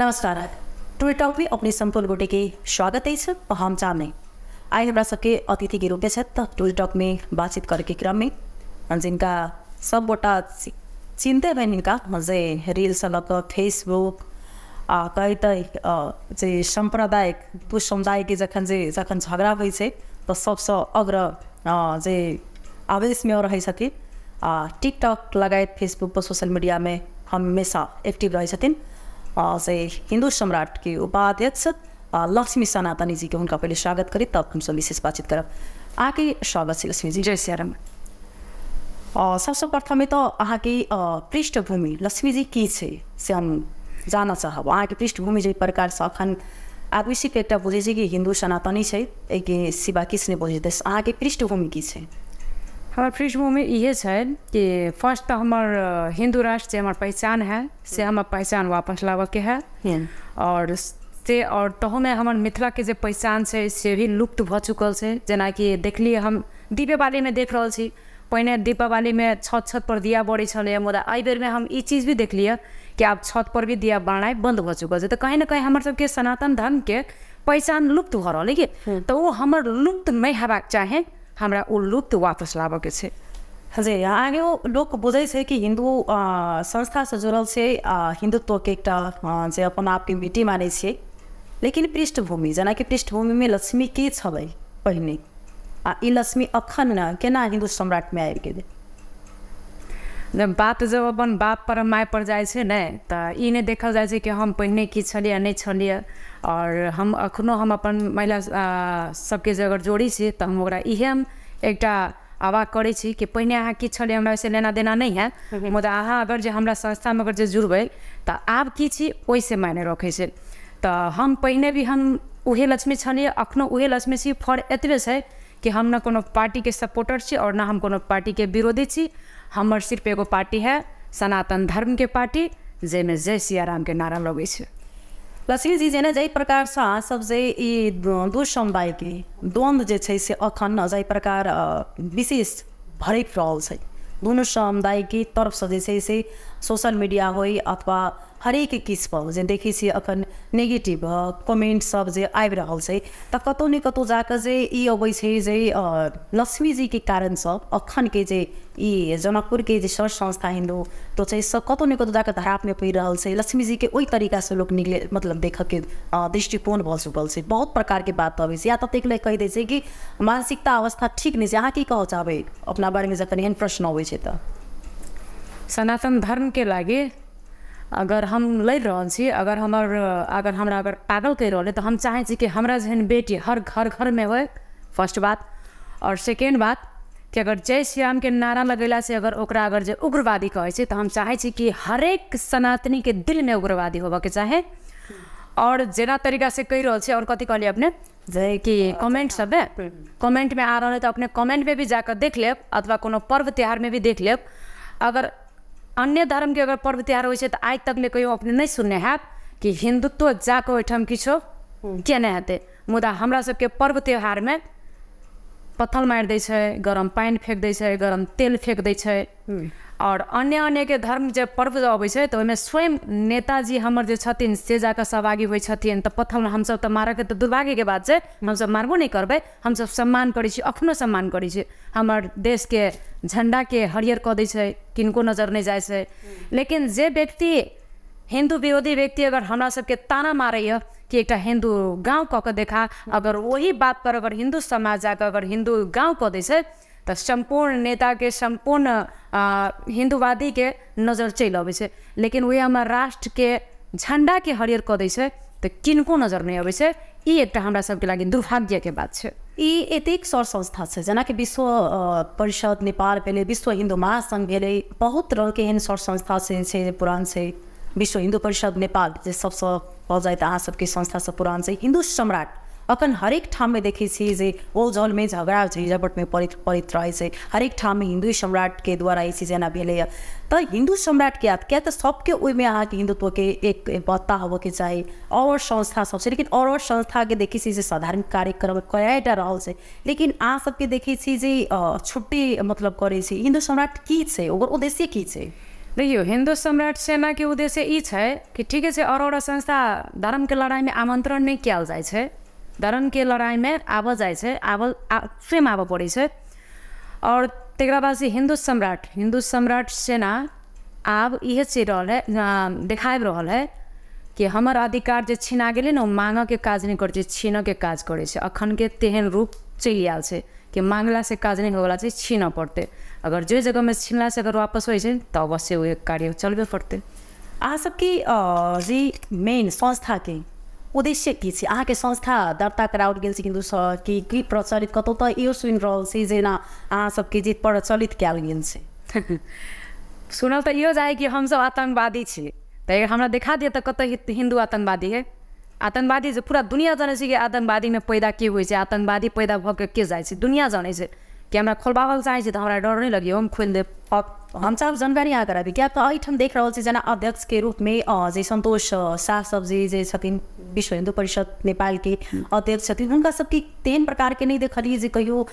नमस्कार टॉक में अपने संपूर्ण गोटे के स्वागत है हम सामने आए हमारा सबके अतिथि के रूप में छथि टॉक में बातचीत करे के क्रम में जिनका सब गोटा चिंते हैं इनका जे रील्स फेसबुक आ कहीं तो जे सांप्रदायिक दुसमुदाय के जखन जे जखन झगड़ा हुई है तो सबसे अग्र जे आवेश में रहे छथिन टिकटक लगायत फेसबुक पर सोशल मीडिया में हमेशा एक्टिव रहे से हिंदू सम्राट के उपाध्यक्ष लक्ष्मी सनातनी जी के हुनका पहिले स्वागत करी तब हम सब विशेष बातचीत करब के स्वागत है लक्ष्मी जी जय सियाराम सबसँ प्रथमे तऽ तो के पृष्ठभूमि लक्ष्मी जी की छै से हम जानऽ चाहब अहाँके पृष्ठभूमि जाहि प्रकारसँ एखन आदमी सिर्फ एक बुझे कि हिन्दू सनातनी छै एहिके सिवा किछु नहि बुझैत अछि अहाँके पृष्ठभूमि की छै हमारे पृष्ठभूमि में ये है कि फर्स्ट तो हमार हिंदू राष्ट्र से हमार पहचान है से हमार हम्म। पहचान वापस लावा के है हम्म। और से और तहु में हमार मिथिला के जो पहचान से से भी लुप्त भ चुकल से जना कि देखलिए हम दीपावली में देख रहा छी दीपावली में छत छत पर दिया बढ़े छे मुदा अ बेर में हम इस चीज भी देखलिए कि आप छत पर भी दिया बढ़ाई बंद भ चुकल है तो कहीं ना कहीं हमारे सनातन धर्म के पहचान लुप्त भ रहा है कि हम्म। तो वो हमार लुप्त नहीं हेबा चाहे हाम्रा ऊ लुप्त वापस लाबऽके छ हजुर अहाँके ओ लोक बुझै छ कि हिन्दू संस्था जुड़ल छै हिन्दुत्वको एकटा चाहिँ अपन आपके मिट्टी मानै लेकिन पृष्ठभूमि जेनाकि पृष्ठभूमिमा लक्ष्मी के छ पहिने आ ई लक्ष्मी अखन केना हिन्दू सम्राटमा आबि गेलै जब बात जब अपन बाप पर माय पर जाइ छै ने तऽ ई नहि देखल जाइ छै कि हम पहिने की छलियै नहि छलियै आओर हम एखनहु हम अपन महिला सबके जे अगर जोड़ी से तो हम ओकरा इएह हम एकटा आवाज करै छी कि पहिने अहाँ की छलियै हमरा से लेना देना नहीं है हम्म। मुदा अहाँ अगर जे हमरा संस्थामे अगर जे जुड़बै तऽ आब की छी ओहिसँ मायने रखे छै तऽ हम पहिने भी हम उहे लक्ष्मी छलियै एखनहु उहे लक्ष्मी छी फर एतबे छै कि हम न कोनो के सपोर्टर छी आओर न हम कोनो के विरोधी छी हमर सिर्फ एगो पार्टी है सनातन धर्म के पार्टी जैमे जय सियाराम के नारा लगे लक्ष्मी जी जेना जाहि प्रकारसँ सब जे ई दू समुदायके द्वन्द्व जे छै से एखन जाहि प्रकार विशेष भरैत दोनों छै दुनू तरफ तरफसँ जे से सोशल मीडिया होइ अथवा हर एक जे देखै देखे अखन नेगेटिव कमेन्ट सब जे आबि रहल छै कतौ ने कतौ जाकऽ जे ई अबै छै कारण सब अखनके जे जनकपुर के जे सर संस्था हिंदू तो चाहिँ सब कतौ ने कतौ जाकऽ धराप मे पड़ि रहल छै लक्ष्मीजीके ओहि से लोग निकले मतलब देख के दृष्टिकोण भऽ चुकल छै बहुत के बात अब या तो लोक कह दें कि मानसिकता अवस्था ठीक नहीं छै अहाँ की कहऽ चाहबै अपना बारेमे जखन एहन प्रश्न अब छै धर्म के धर्मके अगर हम लड़ रहा अगर हमार अगर हमारा अगर पागल कह रहा है तो हम चाहे कि हमारा जेहन बेटी हर घर घर में हो फर्स्ट बात और सेकेंड बात कि अगर जय श्री के नारा लगेला से अगर ओकरा अगर जो उग्रवादी तो हम चाहे कि हर एक सनातनी के दिल में उग्रवादी के चाहे और जेना तरीका से कह रहल और कथी कहलियै अपने जे कि कमेंट अच्छा, सब कमेंट हम्म। में आ रहा है तो अपने कमेंट में भी जाकर देख लेब अथवा कोनो पर्व त्यौहार में भी देख लेब अगर अन्य धर्म के अगर प्रवृत्ति आ रही त आइ आज तक ले कहियो अपने नहीं सुनने हाब कि हिंदुत्व जाके ओहिठाम किछो के नहि हेतै मुदा हमरा सबके पर्व त्योहारमे पत्थल मारि दै छै गरम पानि फेक दै छै गरम तेल फेक दै छै और अन्य अन्य के धर्म जे पर्व जे अबै छै तऽ स्वयं नेताजी हमारे से जाकऽ सहभागी होइ छथिन तऽ प्रथम हमसभ तऽ मारयके तऽ दुर्भाग्यके बात छै हमसभ मारबो नहि करबै हमसभ सम्मान करै छी एखनहु सम्मान करै छी हमर देशके झण्डाके हरियर कऽ दी छै किनको नजर नहीं जाइ छै लेकिन जे व्यक्ति हिंदू विरोधी व्यक्ति अगर हमरा सबके ताना मारे कि एक हिंदू गाँव कऽ कऽ देखा अगर ओही बातपर अगर हिंदू समाज जाकऽ अगर हिन्दू गाँव कऽ दै तऽ सम्पूर्ण नेताके सम्पूर्ण हिन्दूवादीके नजर चलि अबै छै लेकिन उएह हमर राष्ट्रके झण्डाके हरियर कऽ दै छै तऽ किनको नजर नहि अबै छै ई एकटा हमरा सबके लागि दुर्भाग्यके बात छै ई एतेक सर संस्था छै जेनाकि विश्व परिषद नेपाल भेलै विश्व हिन्दू महासङ्घ भेलै बहुत रङ्गके एहन सर संस्था से छै पुरान छै विश्व हिन्दू परिषद नेपाल जे सबसँ कहल जाय तऽ अहाँ सबके संस्थासँ पुरान छै हिन्दू सम्राट अखन हरेक ठाम में देखै छी जे ओलझोल में झगड़ा झिझपट में पड़ैत पड़ैत रहै छै हरेक ठाम में हिन्दू सम्राट के द्वारा ई चीज एना भेलैए तऽ तो हिन्दू सम्राट के आयत किया तऽ तो सबके ओहिमे अहाँके हिन्दुत्वके एक पत्ता होबऽके चाही आओर संस्था सबसे लेकिन आओर संस्थाके देखै छी जे साधारण कार्यक्रम कएटा रहल छै लेकिन अहाँ सबके देखै छी जे छुट्टी मतलब करै छी हिन्दू सम्राट की छै ओकर उद्देश्य की छै देखियो हिन्दू सम्राट सेनाके उद्देश्य ई छै कि ठीके छै आओर संस्था धर्मके लडाइँमे आमन्त्रण नहि कयल जाइ छै धर्म के लड़ाई में आवाज जाए से आवाज स्वयं आवा पड़ी से और तक बाद से हिंदू सम्राट हिंदू सम्राट सेना आब यह चीज रहा है दिखाए रहा है कि हमार अधिकार जो छीना गए ना मांग के काज नहीं करे छीन के काज करे अखन के तेहन रूप चल आयल है कि मांगला से काज नहीं होगा छीन पड़ते अगर जो जगह में छीनला से अगर वापस हो तो अवश्य वो कार्य चलबे पड़ते आ सबकी जी मेन संस्था के उद्देश्य के छ अहाँके संस्था दर्ता कराओल गेल छ सर कि की प्रचलित कतौ तऽ इहो सुनि रहल छी जेना अहाँ सबके जे प्रचलित कयल गेल छै सुनल तऽ इहो जाइ कि हमसब आतंकवादी छी तऽ हमरा देखा दिअ तऽ कतऽ हिन्दू आतंकवादी है आतंकवादी जे पूरा दुनिया जानै छै कि आतंकवादीमे पैदा के होइ छै आतंकवादी पैदा भऽ के जाइ छै दुनिया जानै छै कैमरा खोलबावल चाहे छी तऽ हमरा डर नहि लगैए हम खोलि देब हमसभ जानकारी अहाँ कराबी किएक तऽ एहिठाम देख रहल छी जेना अध्यक्षके रूपमे जे सन्तोष शाह सब जी जे छथिन विश्व हिन्दू परिषद नेपालके अध्यक्ष छथिन हुनका सबके तेहन प्रकारके नहि देखलियै जे कहियो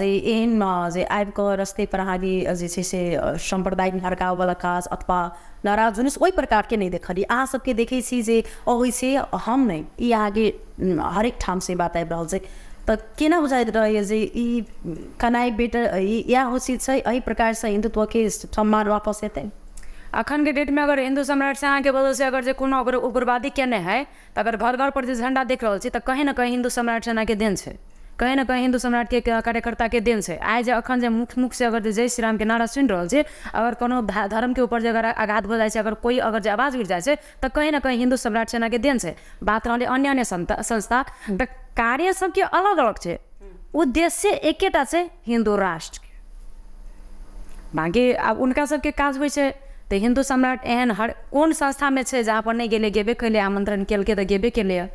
जे एहन जे आबि कऽ रस्तेपर अहाँले जे छै से सम्प्रदायिक भड़कावला काज अथवा नाराज जुनिस ओहि प्रकारके नहि देखलियै अहाँ सबके देखै छी जे अहि से हम नहि ई अहाँके हरेक से बात आबि रहल छै त किन बुझाइ रह्यो जे ई कनाइ बेटर या उचित छै एहि हिन्दुत्व के सम्मान वापस हेतै अखनके डेटमे अगर हिन्दू से अहाँके वजहसँ अगर जे कोनो उग्रवादी केने हइ तऽ अगर घर घरपर जे झण्डा देख रहल छी तऽ कहीँ ने कहीँ हिन्दू सम्राट अहाँके देन छै कहीं ने कहीँ हिन्दू सम्राटके के देन छै आइ जे एखन जे मुख्य मुखसँ अगर जय श्री के नारा सुन रहल छै अगर धर्म के ऊपर अगर आघात भ जाए अगर कोई अगर जे आवाज उठि जाइ छै तऽ कहीँ ने कहीँ हिन्दू सम्राट सेनाके देन छै बात रहलै अन्य अन्य संस्था हम्म। तऽ कार्य सबके अलग अलग है हम्म। उद्देश्य एकेटा छै हिन्दू राष्ट्रके बाँकी आब हुनका सबके काज हो छै हिन्दू सम्राट एहन हर कोन संस्थामे जहाँ पर नहीं गेलै गेबे केलै आमन्त्रण केलकै तऽ गेबे केलैए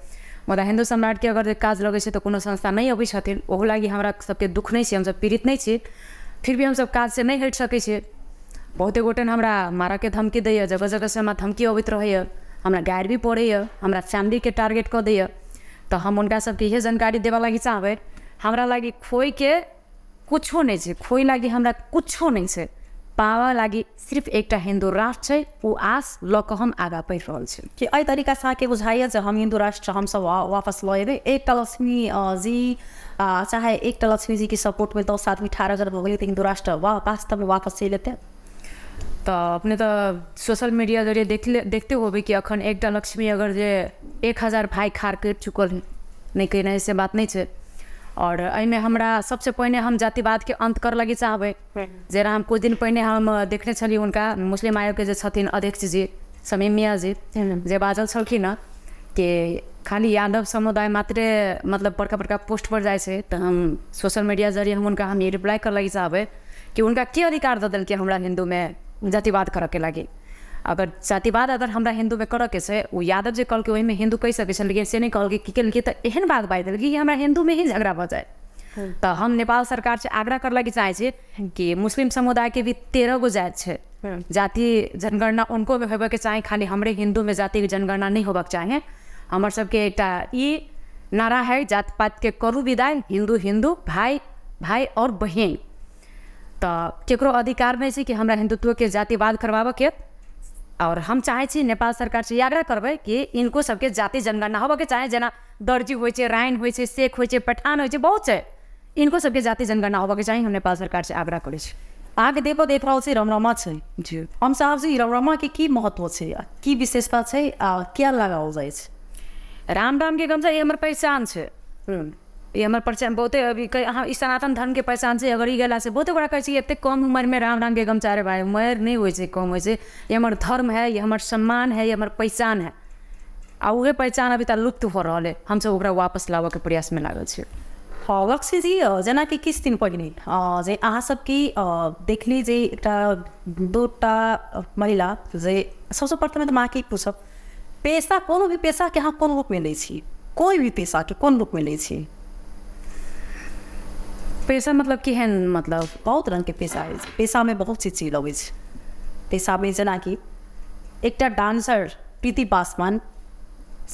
मुदा हिन्दू सम्राटके अगर काज लगै छै तऽ कोनो संस्था नहि अबै छथिन ओहो लागि हमरा सबके दुख नहि छै हमसब पीड़ित नहि छी फिर भी काज काजसँ नहि हटि सकै छियै बहुते गोटे हमरा मारऽके धमकी दैए जगह जगहसँ हमरा धमकी अबैत रहैए हमरा गारि भी पड़ैए हमरा फैमिलीके टारगेट कऽ दैए तऽ हम हुनका सबके इएह जानकारी देबऽ लागि चाहबै हमरा लागि खोइके किछु नहि छै खोइ लागि हमरा किछु नहि छै पावा लागि सिर्फ एकटा हिन्दू राष्ट्र छै ओ आस ल कऽ हम आगाँ रहल छ कि एहि तरिका साके बुझाइए जे हम हिन्दू राष्ट्र हमसब वापस लऽ एबै एकटा लक्ष्मी जी चाहे एकटा लक्ष्मी जीके सपोर्टमे दस आदमी ठाढ़ हजार भऽ गेलै तऽ हिन्दू राष्ट्र वा वास्तवमे वापस चलि एतै तऽ अपने तऽ सोशल मीडिया जरिए देखले देखते होबै कि अखन एकटा लक्ष्मी अगर जे एक हजार भाइ खाड़ कटि चुकल नहि कयने से बात नहि छै आओर एहिमे हमरा सबसँ पहिने हम जातिवादके अन्त करऽ लागि चाहबै जेना हम किछु दिन पहिने हम देखने छलियै हुनका मुस्लिम आयोगके जे छथिन जी समीम जी जे बाजल छलखिन हँ कि खाली यादव समुदाय मात्रे मतलब बड़का बड़का पोस्टपर जाइ छै तऽ हम सोशल मीडिया जरिए हम हुनका हम रिप्लाई करऽ लागि चाहबै कि हुनका के अधिकार दऽ देलकै हमरा हिन्दूमे जातिवाद करऽके लागि अगर जातिवाद अगर हमारा हिंदू में करऽ के से वो यादव के वही में हिंदू कह सकै लेकिन से नहि कहलकै की केलकै तो एहन बात बाजि देलकै कि हिंदू में ही झगड़ा भ जाए तो हम नेपाल सरकार से आग्रह करला की चाहे कि मुस्लिम समुदाय के भी तेरह गो जाति है हम्म। जाति जनगणना उनको में होबे के चाहे खाली हमारे हिंदू में जाति जनगणना नहीं होबक चाहे हमारे एक सबके नारा है जात पात के करू विदाय हिंदू हिंदू भाई भाई और बहन तो केकरो अधिकार नहीं है कि हमारा हिंदुत्व के जातिवाद करवाब के और हम चाहे छी नेपाल सरकार से आग्रह करबै कि इनको सबके जाति जनगणना होबे के चाहे जेना दर्जी होइ छै रायन होइ छै शेख होइ छै पठान होइ छै बहुत छै इनको सबके जाति जनगणना होबे के चाही हम नेपाल सरकार से आग्रह करै छी अहाँके देव देख रहल छै रमरमा छै जी हम साहब जी रमरमाके की महत्व छै की विशेषता छै आ किया लगाओल जाइ छै राम रामके गमछा ई हमर पहचान छै ये हमारे पहचान बहुत अभी हाँ इस सनातन धर्म के पहचान से अगर गला से बहुत बड़ा कहे इतने कम उम्र में राम राम के गमचारे भाई उम्र नहीं हो कम हो छै धर्म है ये हमर सम्मान है ये हमर पहचान है आ उ पहचान अभी तक लुप्त हो रहा है हम ओकरा वापस लाबऽ के प्रयास में लागल हाँ लक्ष्य जी कि किस दिन पहले जे अहाँ सबके देखली जे एक दूटा महिला जे सबसे प्रथम तो माँ की पूछब पेशा को भी के अहाँ कौन रूप में लैसी कोई भी के कौन रूप में छी पेशा मतलब कि मतलब बहुत रंग के पेशा है पेशा में बहुत सी चीज अबै छै पेशा में जेना कि एकटा डांसर प्रीति पासवान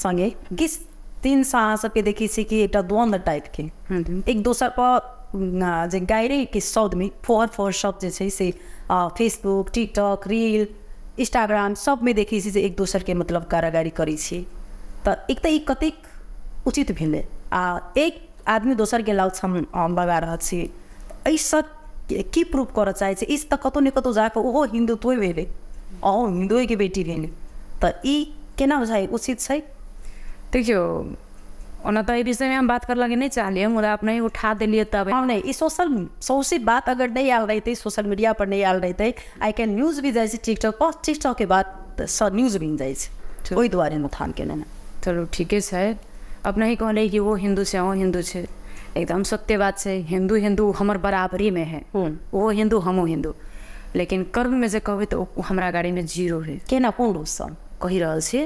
संगे गीत तीन सा अहाँ सबके देखै छी कि एकटा टाइप टाइपके हाँ एक दोसर पर जे शब्द शब्दमे फोहर फोहर शब्द जे छै से फेसबुक टिकटॉक रील इंस्टाग्राम सबमे देखै छी जे एक दोसरके मतलब कारागारी करै छी तऽ एक तऽ ई कतेक उचित भेलै आ एक адми до сарге лаутсам онлавараси и са की प्रूफ कर चाहे इस तक कतो ने कतो जाकर ओहो हिंदू तो भेले ओ हिंदू के बेटी भेले तो केना बुझाए उचित है देखियो ओना तो विषय में हम बात कर लगे नहीं चाहिए मुदा अपने नहीं उठा दिलिए तब हाँ नहीं सोशल सोशल बात अगर नहीं आल रही थी सोशल मीडिया पर नहीं आल रही थी आई कैन न्यूज भी जाए टिकटॉक पर टिकटॉक के बाद न्यूज भी जाए वही द्वारे में थान के लेना चलो ठीक है अब नहीं कहले कि वो हिंदू से वो हिंदू से एकदम सत्य बात से हिंदू हिंदू हमार बराबरी में है वो हिंदू हम हिंदू लेकिन कर्म में जो कहे तो हमारा गाड़ी में जीरो है केना कौन रूप सब कही रहल है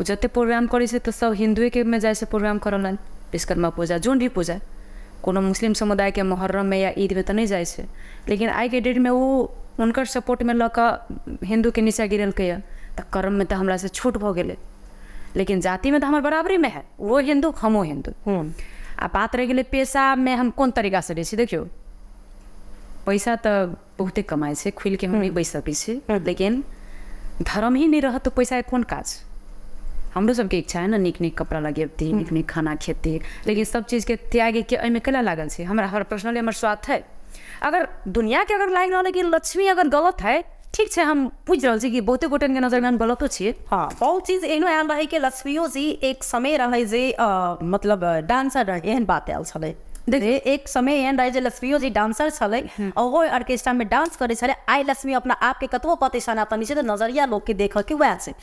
उ जते प्रोग्राम करे से तो सब हिंदुए के में जाए से प्रोग्राम कर विश्वकर्मा पूजा जो भी पूजा कोनो मुस्लिम समुदाय के मुहर्रम में या ईद में तो नहीं जाए से लेकिन आई के डेट में वो उनकर सपोर्ट में लक हिंदू के नीचा गिरलकै कर्म में तो हमारा से छूट भ गेलै लेकिन जाति में तो हमारे बराबरी में है वो हिंदू हमो हिंदू आ हम्म। बात रह गई पैसा में हम कौन तरीका से दै छी पैसा तो बहुते कमाइ छै खुलि के हम बैस सकै लेकिन धर्म ही नहीं रह तो पैसा कोन काज हम सबके इच्छा है ना निक नीक कपड़ा लगेबती निक निक खाना खेती लेकिन सब चीज़ चीजके त्यागेके एहिमे कैला लागल छै हमारा हर पर्सनली हमर स्वार्थ है अगर दुनिया के अगर लाइक रहल लेकिन लक्ष्मी अगर गलत है ठीक है हम बुझ रहल छी कि बहुते गोटन के नजर में गलतो छी हाँ बहुत चीज एहनो आयल रहे कि लक्ष्मियो जी एक समय रहे जे मतलब डांसर रहे एहन बात आयल छले देखिए एक समय एहन रहे जे लक्ष्मियो जी डांसर छले और हम्म। ऑर्केस्ट्रा में डांस करे छले आई लक्ष्मी अपना आप के कतबो पते छना अपन से नजरिया लोग के देख के वह से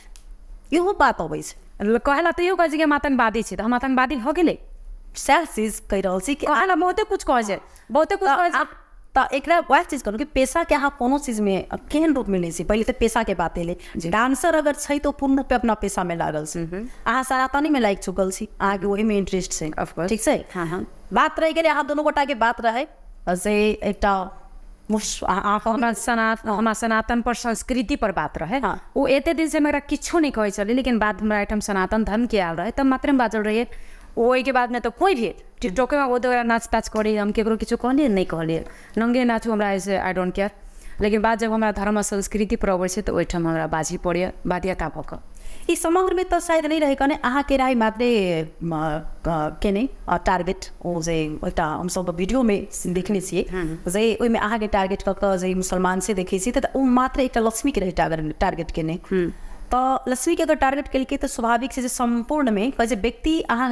इहो बात अबै छै कहे ला तैयो कहै छै कि हम आतंकवादी छी तऽ हम आतंकवादी भऽ गेलै सएह चीज कहि रहल छी कि बहुते कुछ कहै छै बहुते कुछ कहै छै तो एक वह चीज करूँ कि पेशा के अहाँ कोनो चीज में केहन रूप में नहीं सी पहले तो पेशा के बात ले डांसर अगर छे तो पूर्ण रूप अपना पेशा में लागल से अहाँ सनातनी में लाग चुकल छी अहाँ के वही में इंटरेस्ट से ठीक से हाँ, हाँ। बात रह गए अहाँ दोनों गोटा के बात रहे से एक हमरा सनातन पर संस्कृति पर बात रहे हाँ। वो एते दिन से मेरा किच्छो नहीं कहे चले लेकिन बाद हमरा सनातन धर्म के आल रहे तब मात्र में बाजल रहे ओहिके बादमे तऽ तो कोइ भी टिकटॉकेमे बहुत तो नाच ताच करी हम ककरो किछो कहलियै नहि कहलियै नंगे नाचू हमारा एहिसँ आई डोंट केयर लेकिन बाद जब हमारा धर्म आ संस्कृतिपर अबै छै तऽ तो ओहिठाम हमरा बाजी पड़े बाध्यता भऽ कऽ ई समग्रमे तऽ शायद नहीं रहै कने के राय मात्रे केने टार्गेट ओ जे एकटा हमसभ वीडियोमे देखने छियै जे ओहिमे अहाँके टार्गेट कऽ कऽ जे मुसलमानसँ देखै छियै तऽ ओ मात्र एकटा लक्ष्मीके के टार्गेट केने हम्म। तो लस्वी के अगर टार्गेट केलकै तऽ स्वाभाविक से संपूर्ण में कहै व्यक्ति अहाँ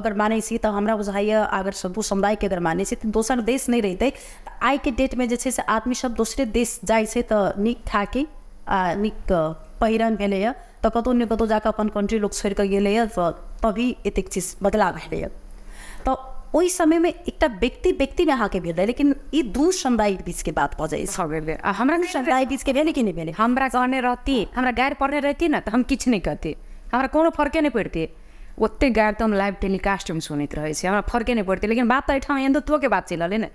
अगर मानै छी तऽ तो हमरा बुझाइए अगर समुदाय के अगर मानै छी तऽ तो दोसर देश नहीं रहते रहितै के डेट में जैसे से सब दूसरे देश जाइ छै तऽ तो नीक खाके आ निक पहिरन भेलैए तऽ कतहु ने कतहु जाकऽ अपन कंट्री लोग छोड़ि कऽ गेलैए तभी एतेक चीज बदलाव भेलैए तऽ ওই समयमे एकटा व्यक्ति व्यक्तिले अहाँके भेटै लेकिन ई दू समुदाय बीचके बात भऽ जाइ छै भेलै हमरा समुदाय बीचके भेलै कि नहि भेलै हमरा कहने रहती हमरा गारि पढ़ने रहती ने तऽ हम किछु नहि कहती हमरा कोनो फर्के नहि पड़ती ओते गारि तऽ हम लाइव टेलीकास्टमे सुनैत रहै छी हमरा फर्के नहि पड़तै लेकिन बात तऽ एहिठाम हिन्दुत्वके बात चलि रहलै ने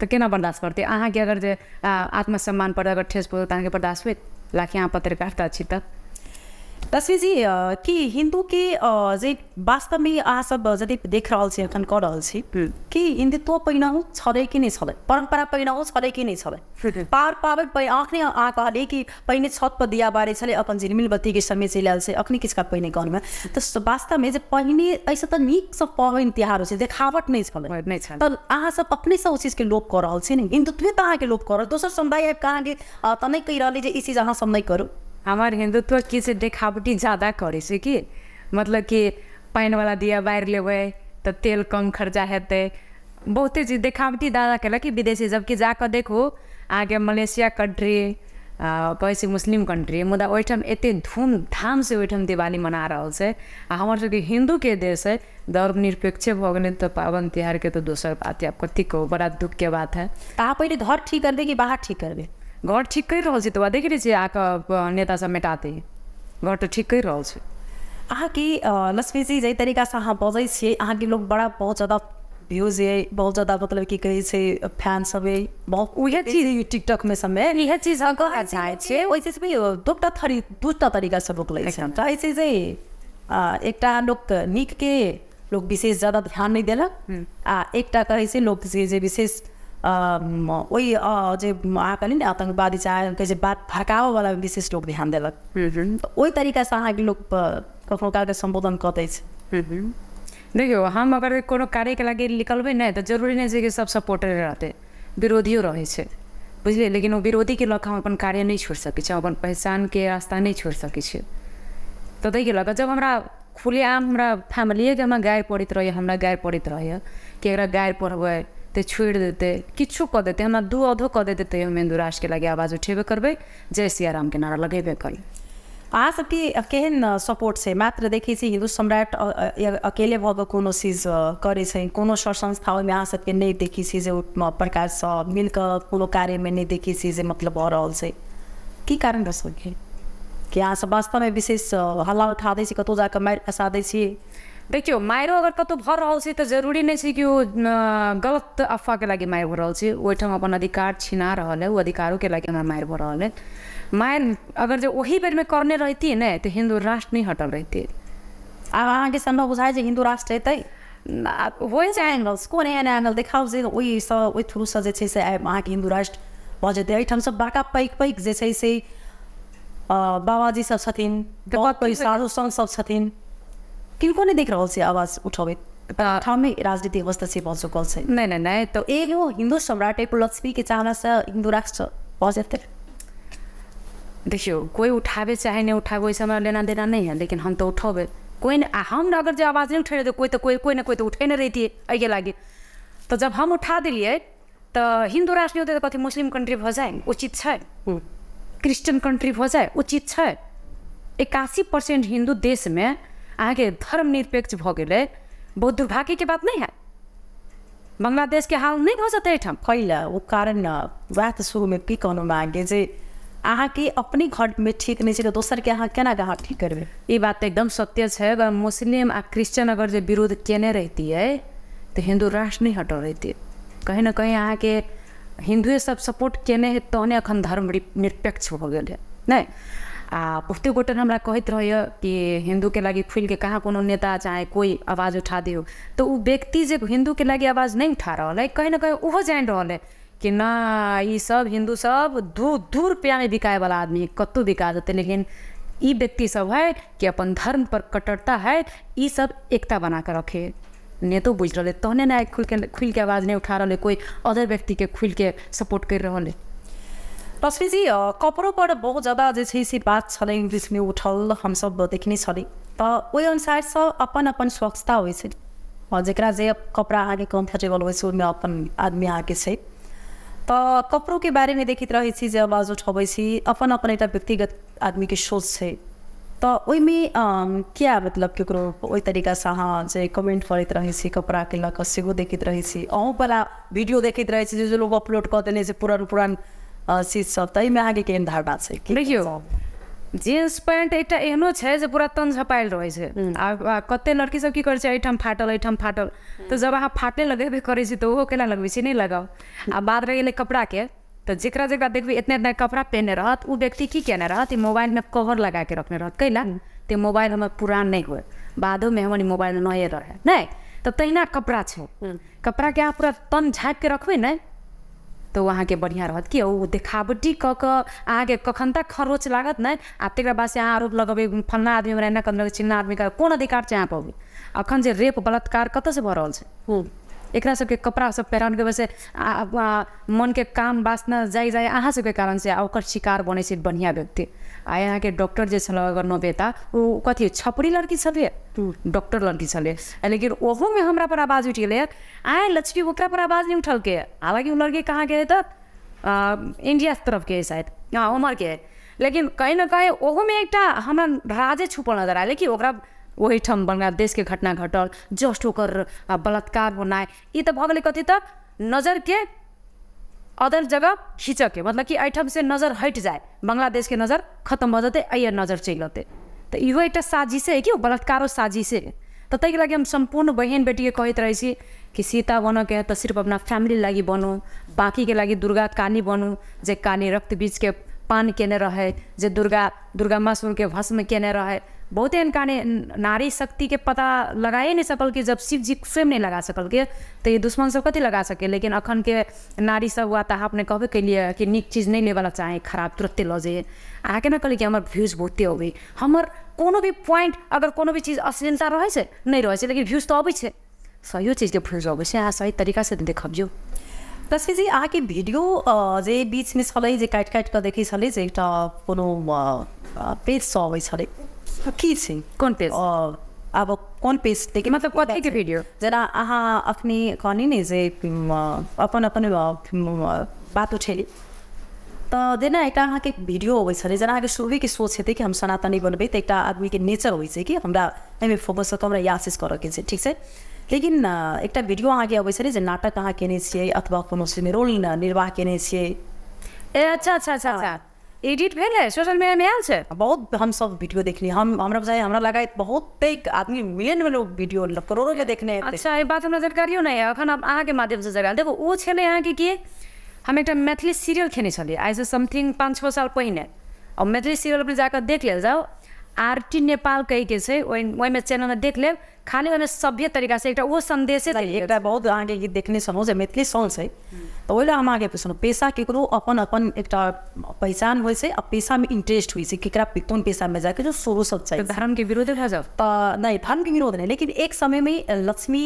तऽ केना बर्दाश्त करतै अहाँके अगर जे आत्मसम्मानपर अगर ठेस पहुँचत अहाँके बर्दाश्त होइत लाखि अहाँ पत्रकारिता छी तस्वीर कि हिंदू जे वास्तवमै में जति सब यदि देख रहल छी एखन कऽ रहल छी कि हिन्दुत्व पहिनाउ छलै कि नहि छलै परम्परा पहिनाउ छलै कि नहि छलै पार पाबनि पहिने अखने अहाँ कहलियै कि पहिने छतपर दिया बारै छलै अपन झिलमिल बत्तीके समय चलि आयल छै अखने किछु पहिने घरमे तऽ वास्तवमे जे पहिने एहिसँ तऽ नीकसँ पाबनि तिहार होइ छै देखावट नहि छलै नहि छल तऽ अहाँसब अपनेसँ ओ चीजके लोप कऽ रहल छी ने हिन्दुत्वे तऽ अहाँके लोप कऽ रहल दोसर समुदाय आबि कऽ अहाँके तऽ नहि कहि रहल जे ई चीज अहाँसब नहि करू हमार हिंदुत्व किस देखावटी ज़्यादा करे कि मतलब कि पानी वाला दिया बारि ले तऽ तो तेल कम खर्चा हेतै बहुत चीज देखावटी ज्यादा कल कि विदेशी जबकि जाकऽ देखू अहाँके मलेशिया कन्ट्री कहै मुस्लिम कंट्री मुदा ओहिठाम धूमधाम से ओहिठाम दिवाली मना रहा है आ हमर हिंदू के देश है धर्म निरपेक्ष भऽ गेलै तऽ पाबनि के तऽ दोसर बात यऽ आब कथी कहू बड़ा दुःखके बात है तऽ अहाँ घर ठीक कर दे कि बाहर ठीक कर दे घर ठीक कहि रहल छी तऽ नेता सब मेटातै घर तऽ ठीक कहि रहल छै अहाँके लक्ष्मी जी जाहि तरीकासँ अहाँ बजै छियै अहाँके लोग बड़ा बहुत ज्यादा व्यूज ये बहुत ज्यादा मतलब कि कहै छै फैन सब ये बहुत उहे चीज टिकटॉक में समय में चीज हम कहै चाहै छियै ओहि चीज भी दूटा थरी दूटा तरीका से लोक लै छै चाहै छै जे एकटा लोक नीक के लोग विशेष ज्यादा ध्यान नहीं देलक हम्म। आ एकटा कहै छै लोक जे विशेष वही जे नि आतंकवादी चाहे कहै चाहिँ बात फर्काओवाला विशेष लोक ध्यान देलक ओहि तरीकासँ अहाँके लोक कखनो कालके सम्बोधन कऽ दै छै देखियौ हम अगर कोनो कार्यके लागि निकलबै नहि तऽ जरूरी नहि छै कि सब सपोर्टर रहतै विरोधियो रहै छै बुझलियै लेकिन ओ विरोधीके लऽ कऽ हम अपन कार्य नहि छोड़ि सकै छी अपन पहिचानके रास्ता नहि छोड़ि सकै छी तऽ ताहिके लऽ कऽ जब हमरा खुलेआम हमरा फैमिलिएके हमरा गारि पड़ैत रहैए हमरा गारि पड़ैत रहैए कि एकरा गारि पढ़बै ते छुड़ि देते किच्छू कह देते हमारा दू अधो देते दै में दुराश के लगे आवाज उठेबे करबे जय के नारा लगेबे करबै अहाँ सबके केहन सपोर्ट छै मात्र देखै छी हिन्दू सम्राट अकेले भऽ कऽ कोनो चीज करै छै कोनो सर संस्था ओहिमे अहाँ सबके नहि देखै छी जे ओ प्रकारसँ मिलकऽ कोनो कार्यमे नहि देखै छी जे मतलब भऽ रहल छै की कारण भऽ सकै कि वास्तव वास्तवमे विशेष हल्ला उठा दै छी कतहु जा मारि फँसा दै छी देखियो माइरो अगर कतहु भऽ रहल छै तऽ जरूरी नहि छै कि ओ गलत अफवाहके लागि मारि भऽ रहल छै ओहिठाम अपन अधिकार छिना रहल अइ ओ अधिकारोके लागि हमरा मारि भऽ रहल अइ मारि अगर जे ओही बेरमे करने रहितियै ने तऽ हिन्दू राष्ट्र नहि हटल रहितियै आब अहाँके सम्भव बुझाइ जे हिन्दू राष्ट्र हेतै होइ छै एङ्गल्स कोन एहन एङ्गल देखाउ जे ओहिसँ ओहि थ्रूसँ जे छै से अहाँके हिन्दू राष्ट्र भऽ जेतै एहिठामसँ बड़का पैघ पैघ जे छै से बाबाजी सब छथिन बहुत पैघ साधु सब छथिन किनको देख रहल छै आवाज उठाबैत ठाउँमै राजनीतिक अवस्था छै भन्छौ कल चाहिँ नै नै नै तऽ तो एगो हिन्दू सम्राट लक्ष्मी के चाहना चाहनासँ हिन्दू राष्ट्र भऽ जेतै देखियो कोई उठावे चाहे नहीं उठावे वैसे हमारा लेना देना नहीं है लेकिन हम तो उठावे कोई न, हम अगर जो आवाज़ नहीं उठे रहे तो कोई तो कोई कोई ना कोई तो उठे नहीं रहती है आगे लागे तो जब हम उठा दिलिए तो हिन्दू राष्ट्र नहीं होते तो कथी मुस्लिम कंट्री भ जाए उचित है हम्म। क्रिश्चियन कंट्री भ जाए उचित है इक्यासी परसेंट हिंदू देश में अहाँके धर्मनिरपेक्ष भऽ गेलै बहुत के बात नहीं है के हाल नहीं भऽ जेतै एहिठाम कैला ओ कारण तो शुरू में की कहलहुँ अहाँके जे अहाँके अपने में ठीक नहीं छै दोसर के अहाँ केना अहाँ ठीक करबै ये बात तो एकदम सत्य है अगर मुस्लिम आ क्रिश्चियन अगर जो विरोध केने है तो हिंदू राष्ट्र नहीं हटल रहती कहीं ना कहीं के हिंदुए सब सपोर्ट केने तहने अखन धर्म निरपेक्ष भऽ गए नहीं आ ओते गोटे हमरा कहते रहिए कि हिंदू के लागि खुल के कहाँ कोनो नेता चाहे कोई आवाज उठा दियौ तऽ ओ व्यक्ति हिंदू के लागि आवाज नहीं उठा रहल अइ कहीँ ने कहीँ ओहो जानि रहल अइ कि सब ईसभ हिन्दूसभ दू में रुपैआमे वाला आदमी कतहु बिका देते लेकिन ई व्यक्तिसभ है कि अपन धर्म पर कट्टरता हइ ईसभ एकता बना कऽ रखे नेतो बुझि रहलै तहने ने खुल के आवाज नहीं उठा रहलै कोई अदर व्यक्तिके खुलिके सपोर्ट कर रहल है रश्मिजी कपड़ों पर बहुत ज़्यादा जे छै से बात छलै इंग्लिशमे उठल हमसभ देखने छलै तऽ ओहि अनुसारसँ अपन अपन स्वच्छता होइ छै जकरा जे कपड़ा अहाँके कम्फर्टेबल होइ छै ओहिमे अपन आदमी अहाँके छै तऽ कपड़ोके बारेमे देखैत रहै छी जे आवाज उठबै छी अपन अपन एकटा व्यक्तिगत आदमीके सोच छै तऽ ओहिमे क्या मतलब ककरो ओहि तरीकासँ अहाँ जे कमेन्ट करैत रहै छी कपड़ाके लऽ कऽ सेहो देखैत रहै छी अहूँवला वीडियो देखैत रहै छी जे लोक अपलोड कऽ देने छै पुरान पुरान शीत सप्ताहमे आगेके धारबाट छै देखियौ जीन्स पैंट एक एहनो है पूरा तन झपायल रहे हम्म। कते लड़की सब की करै छै फाटल अठम फाटल तो जब अहाँ फाटे लगेबे करे तो तऽ ओहो केना लगबै छी नहि लगाउ आ हम्म। बात रहि गेलै कपड़ाके तऽ जेकरा जेकरा देखबै इतना इतना कपड़ा पेहने रहत ओ व्यक्ति की केने रहत मोबाइलमे कवर लगा के रखने रहत कैला ते मोबाइल हमारे पुरान नहीं हुए बादोमे हमर मोबाइल नए रहे नहीं तब तहिना कपड़ा छै कपड़ाके अहाँ पूरा तन झाँपि के रखबै ने तो अहाँके बढ़िया रहत कि ओ देखावटी कऽ कऽ कखन तक खरोच लागत नहीं आ तक बाद से अहाँ आरोप लगेबै फल्लाँ आदमी हमरा एना कदम चिल्ला आदमी का कोन अधिकार से छै अहाँपर अखन जे रेप बलात्कार कत भऽ रहल छै एकरा सबके कपड़ा सब पहिरानके मन के काम वासना जाए जाइ अहाँ सबके कारण से आ शिकार बनै छै बढ़िआँ व्यक्ति आ यहाँ के डॉक्टर जे छलहुँ अगर नोबेता ओ कथी छपरी लड़की छलियै हम्म। डॉक्टर लड़की छलै लेकिन में हमरा पर आवाज उठ गए आए लक्ष्मी ओकरा पर आवाज नहीं नहि उठलकै हालांकि वो लड़की कहाँ के तऽ इंडिया तरफ के शायद हाँ उमर के लेकिन कहीँ ने कहीँ ओहोमे एकटा हमरा राजे छुपल नजर आए कि ओकरा बांग्लादेश के घटना घटल जस्ट ओकर बलात्कार बनाए ये तो भले कथी तक नज़र के अदर जगह खिचके मतलब कि एहिठाम से नजर हटि जाए बांग्लादेश के नजर खत्म भऽ जेतै अइ नजर चलि अतै तऽ इहो एकटा साजिशे है कि बलात्कारो साजिशे तऽ ताहिके लागि हम सम्पूर्ण बहिन बेटीके कहैत रहै छी कि सीता बनऽके हइ तऽ सिर्फ अपना फैमिली लागि बनू बाँकीके लागि दुर्गा कानी बनू जे कानी रक्त बीजके पान केने रहै जे दुर्गा दुर्गा मासुरके भस्म केने रहै बहुत एहन ने नारी शक्ति के पता लगाए नहीं सकल कि जब शिव जी स्वयं नहीं लगा सकल के तो दुश्मन सब कथी लगा सके लेकिन अखन के नारी सब हुआ था तो अपने कहबे के कि निक चीज़ नहीं लेवल चाहे खराब तुरंते लऽ जाइए आके ना कहली कि हमारे व्यूज बहुते अबे हमार कोनो भी पॉइंट अगर कोनो भी चीज़ अश्लीलता रहे से नहीं रहे से लेकिन व्यूज तो अबे से सहियो चीज़ के व्यूज अबे से सही तरीका से देखबियो तस्वीर जी आके वीडियो जे बीच में छलै जे काटि काटि कऽ देखै छलै जे एकटा कोनो पेज सँ अबै छलै की छै कोन पेज अब कोन पेज देखि मतलब कथीके भिडियो जेना अहाँ अखनी कहनी नि जे अपन अपन बात उठेली तऽ जेना एकटा अहाँके भिडियो अबै छलै जेना अहाँके शुरूएके सोच हेतै कि हम सनातनी बनबै तऽ एकटा आदमीके नेचर होइ छै कि हमरा एहिमे फोकस कऽ हमरा यासिस आशिष करऽके छै ठीक छै लेकिन एकटा भिडियो अहाँके अबै छलै जे नाटक अहाँ केने छियै अथवा कोनो रोल निर्वाह केने छियै ए अच्छा अच्छा अच्छा एडिट भेल है सोशल मीडिया में आयल छै बहुत हम सब वीडियो देखली हम हमरा बुझाइ हमरा लगाय बहुत पैघ आदमी मिलियन में लोग वीडियो मतलब करोड़ों के देखने अच्छा ई बात हमरा जानकारियो नहि है अखन हम अहाँके माध्यम से जानकारी देखो ओ छलै अहाँके की हम एक मैथिली सीरियल खेने छलियै आइ से समथिंग पाँच छः साल पहिने और मैथिली सीरियल अपने जाकऽ देख लेल जाउ आर टी नेपाल कहिके छै चैनल में देख लेब खाने में सभ्य तरीका से एक ओ संदेश एकटा बहुत अहाँके गीत देखने छलहुँ जे मैथिली सॉन्ग है तो ओहि लए हम अहाँके पुछलहुँ पेशा ककरो अपन अपन एकटा पहचान हो पेशा में इंटरेस्ट होइ छै ककरा कोन पेशामे जाके जो सोरो सब चाही तो धर्मके विरोध भए जाउ तऽ नहि धर्मके विरोध नहीं लेकिन एक समय में लक्ष्मी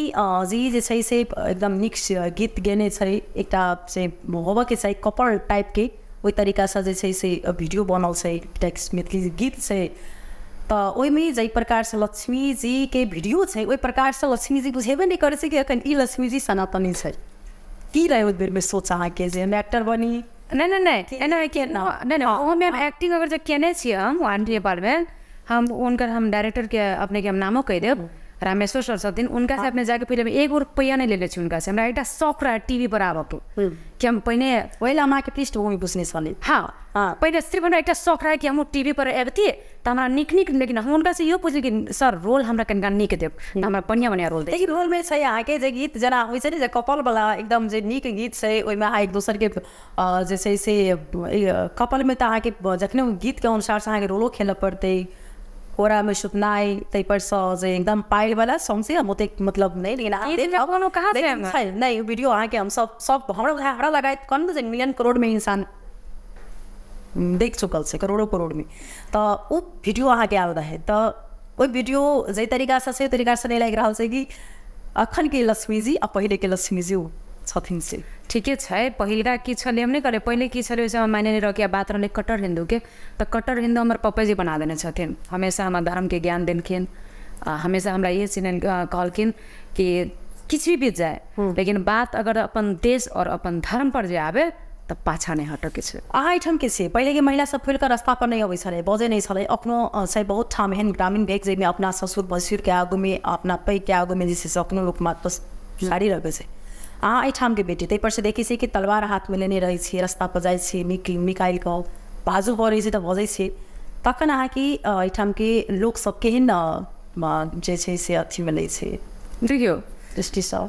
जी जैसे से एकदम निक गीत गेने एक होब के चाहिए कपड़ टाइप के वही तरीकासँ से छै से वीडियो बनल से टेक्स्ट मैथिली गीत से तऽ ओहिमे जाहि प्रकारसँ लक्ष्मीजीके वीडियो छै ओहि प्रकारसँ लक्ष्मीजी बुझेबे नहि करै छै कि एखन ई लक्ष्मीजी सनातनी छै की रहै ओहि बेरमे सोच अहाँके जे हम एक्टर बनी नहि नहि नहि एना है कि नहि नहि ओहोमे हम एक्टिंग अगर जे केने छी हम वान नेपालमे हम हुनकर हम डायरेक्टरके अपनेके हम नामो कहि देब रामेश्वर सर छथिन हुनकासँ अपने जाके पहिले एगो रुपैआ नहि लेने छी हुनकासँ हमरा एकटा शौक रहै टी वी पर आबऽके 캠페인에 왜라 마켓플레이스 भूमि बिजनेस वाले हाँ हाँ पहले सिर्फ हमारा एक शौक रहे कि हम टीवी पर आए त हाम्रा हमारा निक निक लेकिन हम उनका से ये कि सर रोल हाम्रा कनका निक देव हाम्रो बढ़िया बढ़िया रोल दे लेकिन रोल में छै अहाँके जे गीत जेना होइ छै जे कपल एकदम जे निक गीत छै ओहिमे अहाँ एक दोसर के जे छै से कपल में तऽ अहाँके जखने गीत के अनुसार अहाँके रोलो खेलऽ पड़तै Hora ते पर सो जे एकदम पाइल वाला सॉन्ग से हम होते मतलब नहीं लेकिन आप लोगों कहा है नहीं वीडियो आके हम सब सब हम लोग हमारा लगाए कौन मिलियन करोड़ में इंसान हम्म, देख चुकल से करोड़ों करोड़ में तो वो वीडियो अहाँके आल रहे तो वो वीडियो जे तरीका से से तरीका से नहीं लग रहा है कि अखन के लक्ष्मी जी आ पहले के लक्ष्मी जी छथिन से छ छै पहिला के छ ल्याउने नहि पहिले के छ ल्याउँछ मानिने र रहै कि बात रहलै कट्टर हिन्दूके तऽ कट्टर हिन्दु हाम्रो पप्पाजी बना देने छथिन हमेशा हमरा धर्मके ज्ञान दिन्थिन् हमेसा हमेशा हमरा इएह चिन्ह कि किछु भी बीत जाए लेकिन बात अगर अपन देश आओर अपन धर्मपर जे आबे तऽ पाछा नहि हटके छै अहाँ एहिठाम के छियै पहिलेके महिलासभ रास्ता पर नहि अबै छलै बजै नहि छलै अखनो छै बहुत ठाम एहन ग्रामीण भेल जाहिमे अपना ससुर बसुरके आगूमे अपना पैघके आगूमे जे छै से अपनो लोक मात्र जारी रहबै छै आ एहिठामके बेटी ताहिपर से देखै छियै कि तलवार हाथमे लेने रहै छियै रस्तापर जाइ छियै मिक निकालि कऽ बाजू पड़ै छै तऽ बजै छियै तखन अहाँके एहिठामके लोकसभ केहन जे छै से अथी मिलै छै देखियौ दृष्टिसँ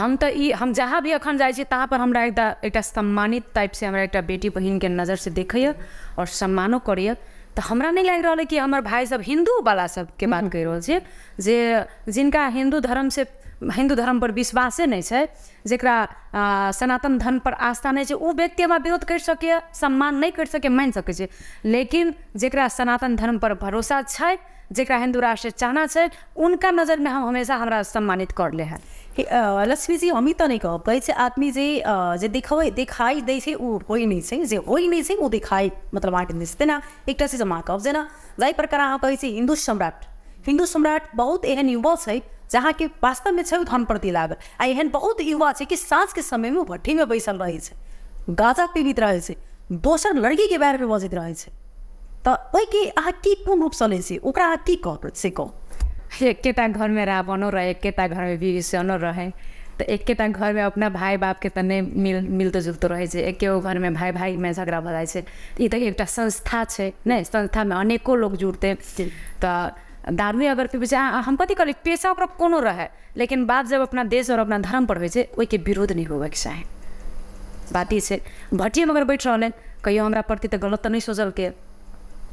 हम तऽ ई हम जहाँ भी एखन जाइ छी पर हमरा एकटा एकटा सम्मानित टाइपसँ हमरा एकटा बेटी बहिनके नजरसँ देखैए आओर सम्मानो करैए तऽ हमरा नहि लागि रहल अइ कि हमर भाइसभ हिन्दूवला सभके बात कहि रहल छै जे जिनका हिन्दू धर्मसँ हिन्दू धर्म पर विश्वासे नहीं है जकरा सनातन धर्म पर आस्था नहीं है वो व्यक्ति हमारा विरोध कर सकैए सम्मान नहीं कर सकैए मान सक लेकिन जकरा सनातन धर्म पर भरोसा है जकरा हिंदू राष्ट्र चाहना छै उनका नजर में हम हमेशा हमरा सम्मानित करले हँ लक्ष्मी जी हम ही तो नहीं कह पाए आदमी जे जे देखे दिखाई दे छै ओ होइ नहि छै जे दिखाई मतलब बाँटि दै तेना एकटा चीज हम अहाँ कहब जेना जाहि प्रकार अहाँ कहै छी सम्राट हिंदू सम्राट बहुत एहन युवा छै जहाँके वास्तवमे छै ओ धनप्रति लागल आ एहन बहुत युवा है कि साँस के साँझके समयमे भट्ठी में बैसल रहे गाजा पीबित रहै दोसर लड़की के बारे में छै रहे तो अहाँ की कोन रूपसँ लै छी ओकरा अहाँ की कहबै से कहू एकेटा घर में रहै एकेटा घरमे विभीषणो रहै तऽ एकेटा अपना भाई बाप के नहि मिल जुलते जुलतो एक घर में भाई भाई में झगड़ा भऽ जाइ एक संस्था है एकटा संस्था में अनेकों लोग जुड़ते लोक आदमी अगर पीबे छै हम कथी करी पेशा ओकरा कोनो रहै लेकिन बात जब अपना देश और अपना धर्मपर होइ छै ओहिके विरोध नहि होबयके चाही बात ई छै भट्टिएमे अगर बैठ रहलनि कहियो हमरा प्रति तऽ गलत तऽ नहि सोचलकै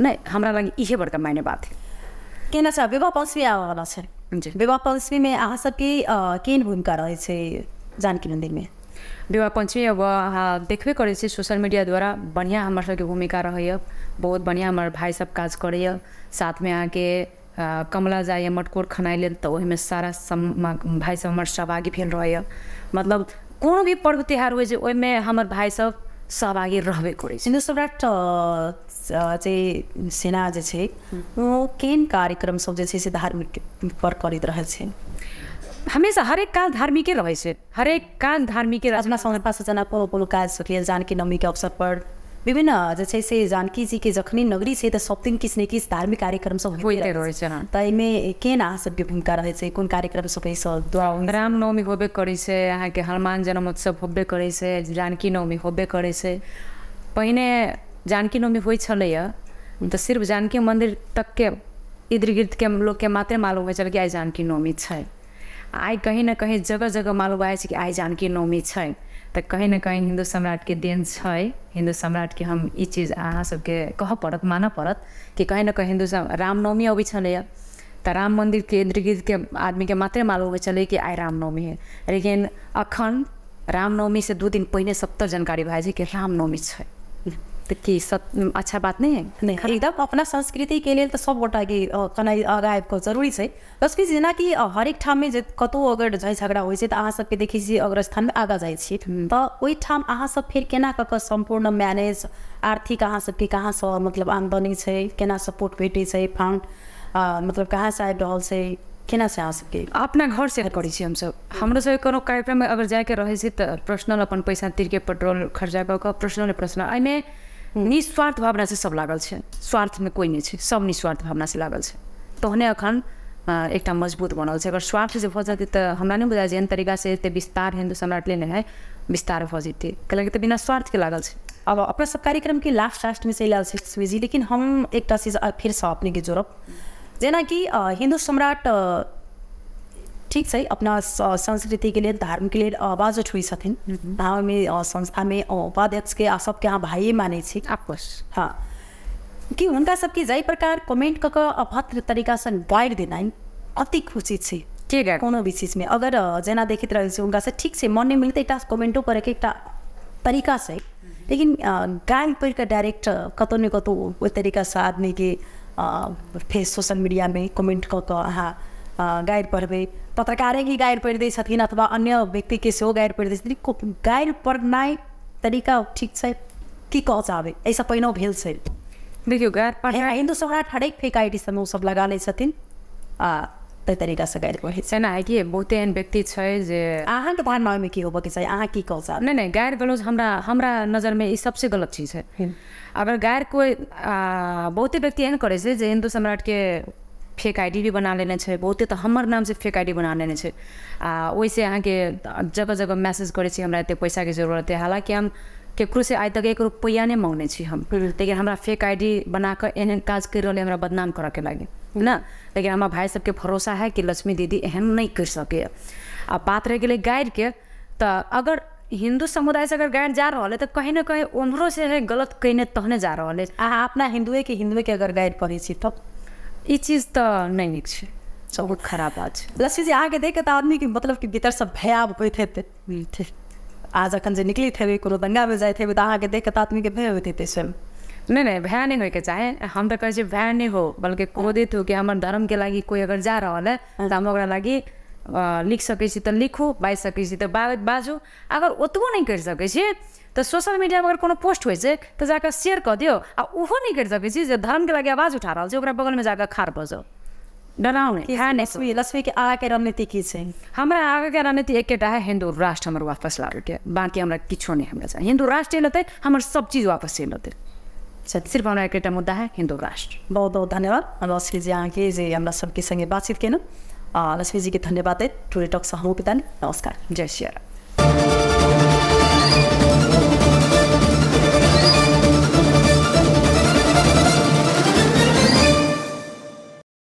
नहि हमरा लागि इहे बड़का मायने बात है केना साहब विवाह पञ्चमी आबयवला छै जी विवाह पञ्चमीमे अहाँ सबके केहन भूमिका रहे छै जानकी में विवाह पंचमी अब अहाँ देखबे करे छी सोशल मीडिया द्वारा बढ़िया हमर सबके भूमिका रहे बहुत बढ़िया हमर भाई सब काज करे साथ में अहाँके कमला जाइए मटकोर खनाइ लेल तऽ ओहिमे सारा सम भाइसभ हमर सहभागी भेल रहैए मतलब कोनो भी पर्व तिहार होइ छै ओहिमे हमर भाइसभ सहभागी रहबे करै छै हिन्दू सम्राट चाहिँ सेना जे छै ओ केहन कार्यक्रमसभ जे छै से धार्मिकपर करैत रहल छै हमेशा हरेक काल धार्मिके रहै छै हरेक काल धार्मिके अपना सजना कोनो कोनो काज सकैए जानकी नवमीके अवसरपर विभिन्न जैसे जानकी जी के जखनी नगरी से છે किस સપ્તિંગ किस धार्मिक कार्यक्रम सब સબ હોઈતે के ना તો भूमिका रहे આ સભ્ય कार्यक्रम सब द्वारा तो रामनवमी होबे करे से अहाँ के हनुमान जन्मोत्सव होबे करे से जानकी नवमी होबे करे से पहिने जानकी नवमी होइ छलैए त सिर्फ जानकी मंदिर तक के इर्द गिर्द के लोग मालूम मात्र मालूम कि आई जानकी नवमी छै आई कहीं ना कहीं जगह जगह मालूम आए कि आई जानकी नवमी छै तऽ कहीँ न कहीँ हिन्दू सम्राटके देन छै हिन्दू सम्राटके हम ई चीज अहाँ सबके कहऽ पड़त मानऽ पड़त कि कहीँ न कहीँ हिन्दू रामनवमी अबै छलैए तऽ राम मन्दिर केन्द्रगिरिके आदमीके मात्रै मालूम अबै छलै कि आइ रामनवमी हइ लेकिन अखन रामनवमीसँ दू दिन पहिने सभतर जानकारी भए जाइ कि रामनवमी छै कि अच्छा बात नहीं है नहीं एकदम अपना संस्कृतिके लेल तऽ तो सभगोटाके कनाइ आगाबि कऽ जरूरी है बस कि हर एक ठाम में कतौ अगर झगड़ा झगड़ा होइ छै तऽ तो अहाँ सबके देखै छियै अग्रस्थानमे आगाँ जाइ हम्म। तो छी तऽ ठाम अहाँ सब फेर केना कऽ कऽ मैनेज आर्थिक अहाँ सबके से मतलब आमदनी है केना सपोर्ट भेटै है फंड मतलब कहाँसँ आबि रहल छै केना से आ सके अपना घर से करै छी हमसभ हम्म। हमरो सबके कोनो कार्यक्रममे अगर जाइके रहै छै तऽ पर्सनल अपन पैसा तिरके पेट्रोल खर्चा कऽ कऽ पर्सनल पर्सनल एहिमे निस्वार्थ भावना से सब लागल छै स्वार्थमे कोइ नहि छै सब निस्वार्थ भावना से लागल छै तहने अखन एक मजबूत बनल छै अगर स्वार्थ जे भऽ जेतै तऽ हमरा नहि बुझाइ जे एहन तरीकासँ एते विस्तार हिन्दू सम्राट लेने है विस्तार भऽ जेतै कैलाकि तऽ बिना स्वार्थके लागल छै अब अपना सब कार्यक्रम के लास्ट लास्ट में चल आयल छै स्वीजी लेकिन हम एक चीज फिर से अपने के जोड़ब कि हिन्दू सम्राट ठीक छ आफ्ना संस्कृतिके लिए के लिए आवाज उठबै छथिन हमे संस्थामे उपाध्यक्षके सबके अहाँ भाइए मानै छी आपस हाँ कि हुनका सबके जाहि प्रकार कमेंट कऽ कऽ अभद्र तरीकासँ गारि देनाइ अति खुशी छी के गारि कोनो भी में अगर जेना देखैत रहै छी हुनका से ठीक छै मन नहि मिलतै एकटा करे के एकटा तरीका छै लेकिन गारि डायरेक्ट कऽ डाइरेक्ट कतहु ने कतहु से आदमी के फेस सोशल मीडियामे कमेन्ट कऽ कऽ अहाँ गारि पढ़बै પત્રકારે ગેરપેરદી છથીન અથવા અન્ય વ્યક્તિ કે સેવો ગેરપેરદી છથીન ગેર પરનાય તરીકા ઠીક છે की कह जावे ऐसा पहिनो भेल से देखियो गैर पढ़े हिंदू सम्राट हरेक फेक आईडी समय सब लगा ले छथिन आ तै तरीका से गैर पढ़े छै ना कि बहुते एहन व्यक्ति छै जे अहाँ के ध्यान में की होबे के चाहिए अहाँ की कह जाब नहीं नहीं गैर गलौज हमरा हमरा नजर में ई सबसे गलत चीज है अगर गैर कोई बहुते व्यक्ति एहन करे छै जे हिंदू सम्राट के फेक आई डी भी बना लेने छै बहुते तऽ हमर से फेक आई डी बना लेने छै आ ओहिसँ अहाँके जगह जगह मैसेज करे छी हमरा एतेक पैसाके जरूरत है हालाँकि हम ककरोसँ आइ तक एक रुपया नहीं मांगने छी हम लेकिन हमरा फेक आई डी बनाकर एहन काज कर रहलै हमरा बदनाम करयके लागि न लेकिन हमारा भाई सबके भरोसा है कि लक्ष्मी दीदी एहन नहीं कर सकैए आ बात रहि गेलै गाइडके तऽ अगर हिंदू समुदाय से अगर गाइड जा रहा है तो कहीं ना कहीं उम्रों से है गलत कहने तहने जा रहा है आ अपना हिंदुए के हिंदुए के अगर गाइड करे तब ई चीज तऽ नहि नीक छै बहुत खराब बात छै लक्ष्मी जी अहाँके देखिके तऽ आदमीके मतलब कि भीतर सब भयाब होइत हेतै आज अखन जे निकलैत हेबै कोनो दङ्गामे जाइत हेबै तऽ अहाँके देखिके तऽ आदमीके भय होइत हेतै स्वयं नहि नहि भय नहि होइके चाही हम तऽ कहै छी भय नहि हो बल्कि क्रोधित हो कि हमर धर्मके लागि कोइ अगर जा रहल हइ तऽ हम ओकरा लागि लिख सकै छी तऽ लिखू बाजि सकै छी तऽ बाजू अगर ओतबो नहि करि सकै छी तऽ सोशल मीडियामे अगर कोनो पोस्ट होइ छै तऽ जाकऽ शेयर कऽ दियौ आ ओहो नहि करि सकै छी जे धर्मके लागि आवाज उठा रहल छै ओकरा बगलमे जाकऽ खार बजाउ डराउने लक्ष्मी लक्ष्मीके आगाँके रणनीति की छै हमरा आगाँके रणनीति एकेटा है हिन्दू राष्ट्र हमर वापस लाबैके बाँकी हमरा किछो नहि हमरा चाही हिन्दू राष्ट्र एलतै हमर सब चीज वापस एलतै अच्छा, सिर्फ हमरा एकेटा मुद्दा है हिन्दू राष्ट्र बहुत बहुत धन्यवाद लक्ष्मी जी अहाँके जे हमरा सबके सङ्गे बातचीत केलहुँ लक्ष्मी जी के धन्यवाद है टूडे टॉक से हमहूँ पिता नमस्कार जय श्री राम